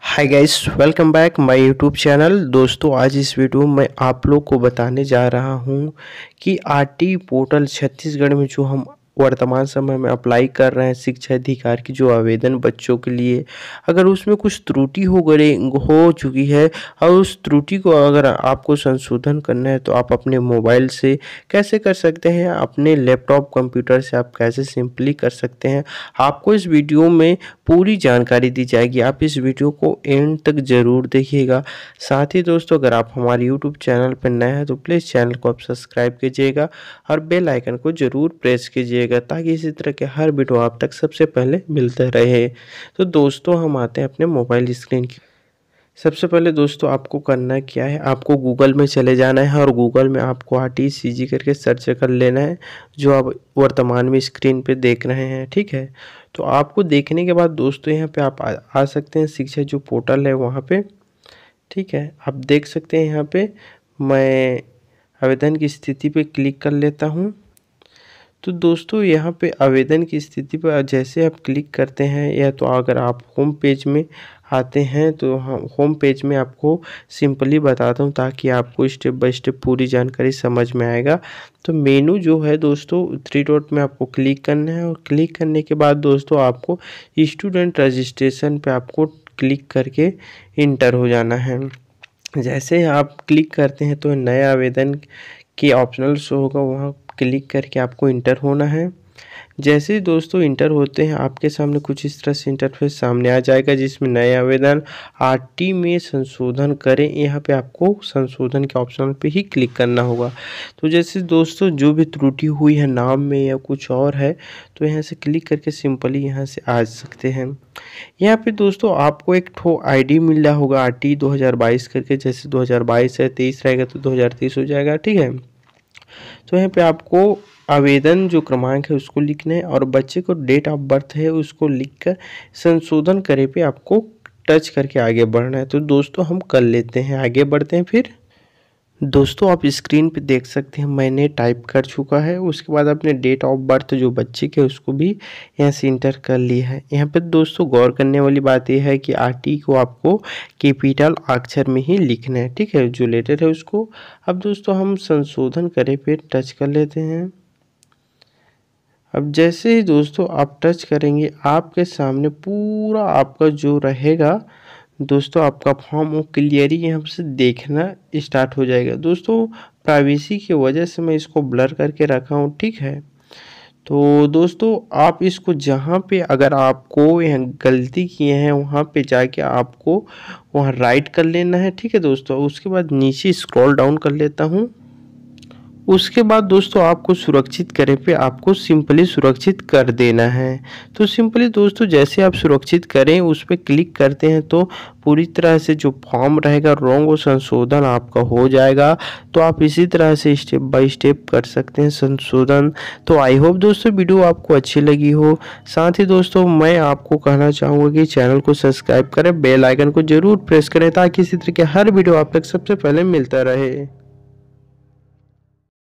hi guys welcome back my YouTube channel दोस्तों आज इस वीडियो में आप लोग को बताने जा रहा हूं कि आरटी पोर्टल छत्तीसगढ़ में जो हम वर्तमान समय में अप्लाई कर रहे हैं शिक्षा अधिकार की जो आवेदन बच्चों के लिए अगर उसमें कुछ त्रुटि हो गई हो चुकी है और उस त्रुटि को अगर आपको संशोधन करना है तो आप अपने मोबाइल से कैसे कर सकते हैं अपने लैपटॉप कंप्यूटर से आप कैसे सिंपली कर सकते हैं आपको इस वीडियो में पूरी जानकारी दी जाएगी आप इस वीडियो को एंड तक ज़रूर देखिएगा साथ ही दोस्तों अगर आप हमारे यूट्यूब चैनल पर नए हैं तो प्लीज़ चैनल को आप सब्सक्राइब कीजिएगा और बेलाइकन को ज़रूर प्रेस कीजिएगा करिएगा ताकि इसी तरह के हर वीडियो आप तक सबसे पहले मिलते रहे तो दोस्तों हम आते हैं अपने मोबाइल स्क्रीन की सबसे पहले दोस्तों आपको करना क्या है आपको गूगल में चले जाना है और गूगल में आपको आर टी सी जी करके सर्च कर लेना है जो आप वर्तमान में स्क्रीन पे देख रहे हैं ठीक है तो आपको देखने के बाद दोस्तों यहाँ पे आप आ, आ सकते हैं शिक्षा जो पोर्टल है वहाँ पे ठीक है आप देख सकते हैं यहाँ पे मैं आवेदन की स्थिति पे क्लिक कर लेता हूँ तो दोस्तों यहाँ पे आवेदन की स्थिति पर जैसे आप क्लिक करते हैं या तो अगर आप होम पेज में आते हैं तो हम होम पेज में आपको सिंपली बताता हूँ ताकि आपको स्टेप बाय स्टेप पूरी जानकारी समझ में आएगा तो मेनू जो है दोस्तों थ्री डॉट में आपको क्लिक करना है और क्लिक करने के बाद दोस्तों आपको स्टूडेंट रजिस्ट्रेशन पे आपको क्लिक करके इंटर हो जाना है जैसे आप क्लिक करते हैं तो नए आवेदन के ऑप्शनल शो होगा वहाँ क्लिक करके आपको इंटर होना है जैसे ही दोस्तों इंटर होते हैं आपके सामने कुछ इस तरह से इंटरफेस सामने आ जाएगा जिसमें नए आवेदन आरटी में संशोधन करें यहाँ पे आपको संशोधन के ऑप्शन पे ही क्लिक करना होगा तो जैसे दोस्तों जो भी त्रुटि हुई है नाम में या कुछ और है तो यहाँ से क्लिक करके सिंपली यहाँ से आ सकते हैं यहाँ पे दोस्तों आपको एक ठो आईडी मिल रहा होगा आर टी करके जैसे 2022 है तेईस रहेगा तो 2023 हो जाएगा ठीक है तो यहाँ पे आपको आवेदन जो क्रमांक है उसको लिखना है और बच्चे को डेट ऑफ बर्थ है उसको लिखकर संशोधन करे पे आपको टच करके आगे बढ़ना है तो दोस्तों हम कर लेते हैं आगे बढ़ते हैं फिर दोस्तों आप स्क्रीन पे देख सकते हैं मैंने टाइप कर चुका है उसके बाद आपने डेट ऑफ बर्थ जो बच्चे के उसको भी यहाँ से इंटर कर लिया है यहाँ पे दोस्तों गौर करने वाली बात यह है कि आरटी को आपको कैपिटल अक्षर में ही लिखना है ठीक है जो लेटर है उसको अब दोस्तों हम संशोधन करें पे टच कर लेते हैं अब जैसे ही दोस्तों आप टच करेंगे आपके सामने पूरा आपका जो रहेगा दोस्तों आपका फॉर्म वो क्लियरली यहाँ से देखना स्टार्ट हो जाएगा दोस्तों प्राइवेसी की वजह से मैं इसको ब्लर करके रखा हूँ ठीक है तो दोस्तों आप इसको जहाँ पे अगर आपको यहाँ गलती किए हैं वहाँ पे जाके आपको वहाँ राइट कर लेना है ठीक है दोस्तों उसके बाद नीचे स्क्रॉल डाउन कर लेता हूँ उसके बाद दोस्तों आपको सुरक्षित करें पे आपको सिंपली सुरक्षित कर देना है तो सिंपली दोस्तों जैसे आप सुरक्षित करें उस पर क्लिक करते हैं तो पूरी तरह से जो फॉर्म रहेगा रॉन्ग वो संशोधन आपका हो जाएगा तो आप इसी तरह से स्टेप बाय स्टेप कर सकते हैं संशोधन तो आई होप दोस्तों वीडियो आपको अच्छी लगी हो साथ ही दोस्तों मैं आपको कहना चाहूँगा कि चैनल को सब्सक्राइब करें बेल आइकन को ज़रूर प्रेस करें ताकि इसी तरह के हर वीडियो आप तक सबसे पहले मिलता रहे